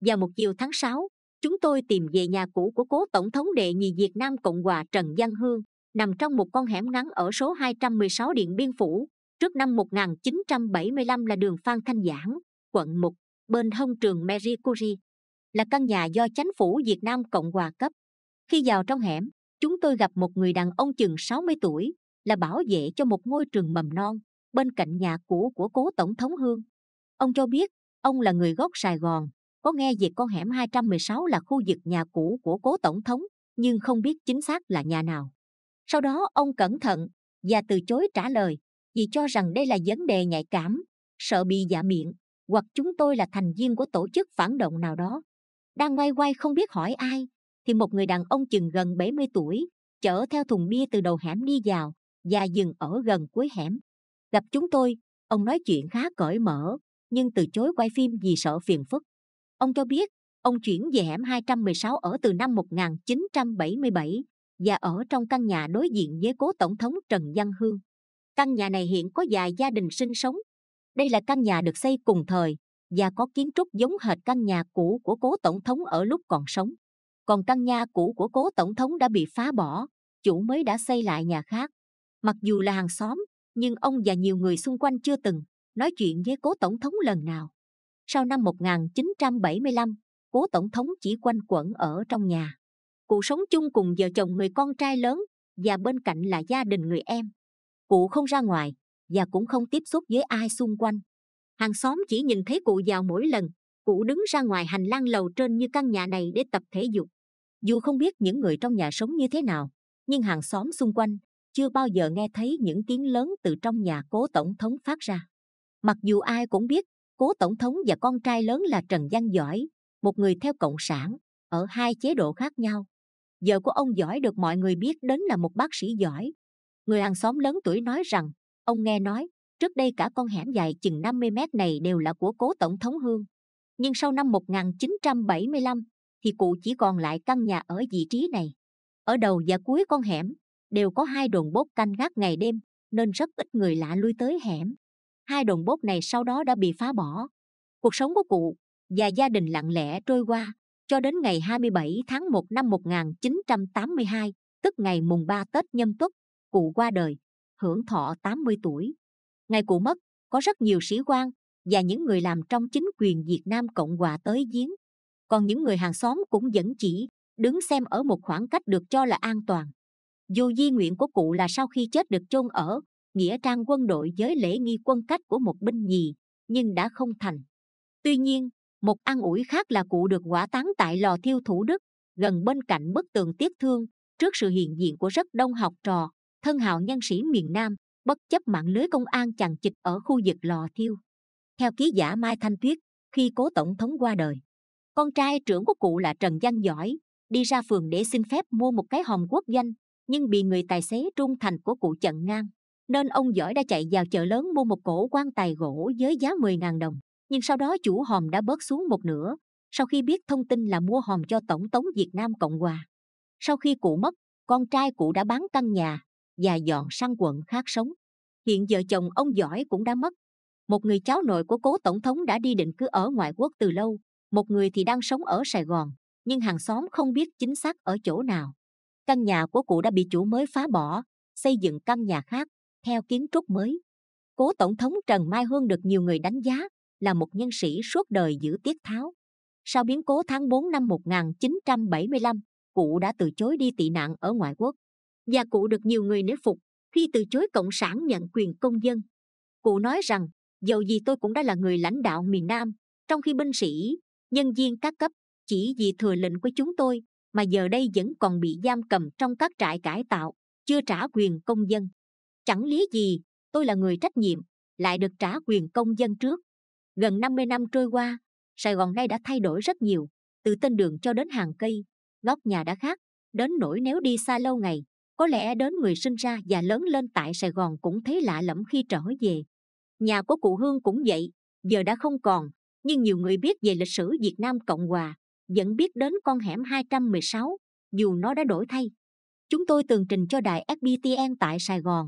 vào một chiều tháng sáu, chúng tôi tìm về nhà cũ của cố tổng thống đệ nhì Việt Nam Cộng hòa Trần Văn Hương, nằm trong một con hẻm ngắn ở số 216 Điện Biên Phủ, trước năm 1975 là đường Phan Thanh Giảng, quận 1, bên hông trường Marie Curie, là căn nhà do chính phủ Việt Nam Cộng hòa cấp. Khi vào trong hẻm, chúng tôi gặp một người đàn ông chừng 60 tuổi, là bảo vệ cho một ngôi trường mầm non, bên cạnh nhà cũ của cố tổng thống Hương. Ông cho biết, ông là người gốc Sài Gòn, có nghe về con hẻm 216 là khu vực nhà cũ của cố tổng thống, nhưng không biết chính xác là nhà nào. Sau đó ông cẩn thận và từ chối trả lời vì cho rằng đây là vấn đề nhạy cảm, sợ bị giả miệng hoặc chúng tôi là thành viên của tổ chức phản động nào đó. Đang quay quay không biết hỏi ai, thì một người đàn ông chừng gần 70 tuổi chở theo thùng bia từ đầu hẻm đi vào và dừng ở gần cuối hẻm. Gặp chúng tôi, ông nói chuyện khá cởi mở, nhưng từ chối quay phim vì sợ phiền phức. Ông cho biết ông chuyển về hẻm 216 ở từ năm 1977 và ở trong căn nhà đối diện với cố tổng thống Trần Văn Hương. Căn nhà này hiện có vài gia đình sinh sống. Đây là căn nhà được xây cùng thời và có kiến trúc giống hệt căn nhà cũ của cố tổng thống ở lúc còn sống. Còn căn nhà cũ của cố tổng thống đã bị phá bỏ, chủ mới đã xây lại nhà khác. Mặc dù là hàng xóm, nhưng ông và nhiều người xung quanh chưa từng nói chuyện với cố tổng thống lần nào. Sau năm 1975, cố tổng thống chỉ quanh quẩn ở trong nhà. Cụ sống chung cùng vợ chồng người con trai lớn và bên cạnh là gia đình người em. Cụ không ra ngoài và cũng không tiếp xúc với ai xung quanh. Hàng xóm chỉ nhìn thấy cụ vào mỗi lần, cụ đứng ra ngoài hành lang lầu trên như căn nhà này để tập thể dục. Dù không biết những người trong nhà sống như thế nào, nhưng hàng xóm xung quanh chưa bao giờ nghe thấy những tiếng lớn từ trong nhà cố tổng thống phát ra. Mặc dù ai cũng biết cố tổng thống và con trai lớn là Trần Văn Giỏi, một người theo Cộng sản, ở hai chế độ khác nhau. Vợ của ông Giỏi được mọi người biết đến là một bác sĩ giỏi. Người hàng xóm lớn tuổi nói rằng, ông nghe nói, trước đây cả con hẻm dài chừng 50 mét này đều là của cố tổng thống Hương. Nhưng sau năm 1975, thì cụ chỉ còn lại căn nhà ở vị trí này. Ở đầu và cuối con hẻm, đều có hai đồn bốt canh gác ngày đêm, nên rất ít người lạ lui tới hẻm hai đồn bốt này sau đó đã bị phá bỏ. Cuộc sống của cụ và gia đình lặng lẽ trôi qua cho đến ngày 27 tháng 1 năm 1982, tức ngày mùng 3 Tết Nhâm Tuất, cụ qua đời, hưởng thọ 80 tuổi. Ngày cụ mất, có rất nhiều sĩ quan và những người làm trong chính quyền Việt Nam Cộng Hòa tới giếng. Còn những người hàng xóm cũng vẫn chỉ đứng xem ở một khoảng cách được cho là an toàn. Dù di nguyện của cụ là sau khi chết được chôn ở nghĩa trang quân đội với lễ nghi quân cách của một binh nhì, nhưng đã không thành. Tuy nhiên, một an ủi khác là cụ được hỏa táng tại lò thiêu Thủ Đức, gần bên cạnh bức tường tiếc thương, trước sự hiện diện của rất đông học trò, thân hào nhân sĩ miền Nam, bất chấp mạng lưới công an chằng chịt ở khu vực lò thiêu. Theo ký giả Mai Thanh Tuyết, khi cố tổng thống qua đời, con trai trưởng của cụ là Trần Văn Giỏi, đi ra phường để xin phép mua một cái hòm quốc danh, nhưng bị người tài xế trung thành của cụ chặn ngang nên ông giỏi đã chạy vào chợ lớn mua một cổ quan tài gỗ với giá 10.000 đồng. Nhưng sau đó chủ hòm đã bớt xuống một nửa, sau khi biết thông tin là mua hòm cho Tổng thống Việt Nam Cộng Hòa. Sau khi cụ mất, con trai cụ đã bán căn nhà và dọn sang quận khác sống. Hiện vợ chồng ông giỏi cũng đã mất. Một người cháu nội của cố tổng thống đã đi định cư ở ngoại quốc từ lâu, một người thì đang sống ở Sài Gòn, nhưng hàng xóm không biết chính xác ở chỗ nào. Căn nhà của cụ đã bị chủ mới phá bỏ, xây dựng căn nhà khác theo kiến trúc mới. Cố Tổng thống Trần Mai Hương được nhiều người đánh giá là một nhân sĩ suốt đời giữ tiết tháo. Sau biến cố tháng 4 năm 1975, cụ đã từ chối đi tị nạn ở ngoại quốc. Và cụ được nhiều người nể phục khi từ chối Cộng sản nhận quyền công dân. Cụ nói rằng, dầu gì tôi cũng đã là người lãnh đạo miền Nam, trong khi binh sĩ, nhân viên các cấp chỉ vì thừa lệnh của chúng tôi mà giờ đây vẫn còn bị giam cầm trong các trại cải tạo, chưa trả quyền công dân. Chẳng lý gì, tôi là người trách nhiệm, lại được trả quyền công dân trước. Gần 50 năm trôi qua, Sài Gòn nay đã thay đổi rất nhiều, từ tên đường cho đến hàng cây, góc nhà đã khác, đến nỗi nếu đi xa lâu ngày, có lẽ đến người sinh ra và lớn lên tại Sài Gòn cũng thấy lạ lẫm khi trở về. Nhà của cụ Hương cũng vậy, giờ đã không còn, nhưng nhiều người biết về lịch sử Việt Nam Cộng Hòa, vẫn biết đến con hẻm 216, dù nó đã đổi thay. Chúng tôi tường trình cho đài FBTN tại Sài Gòn,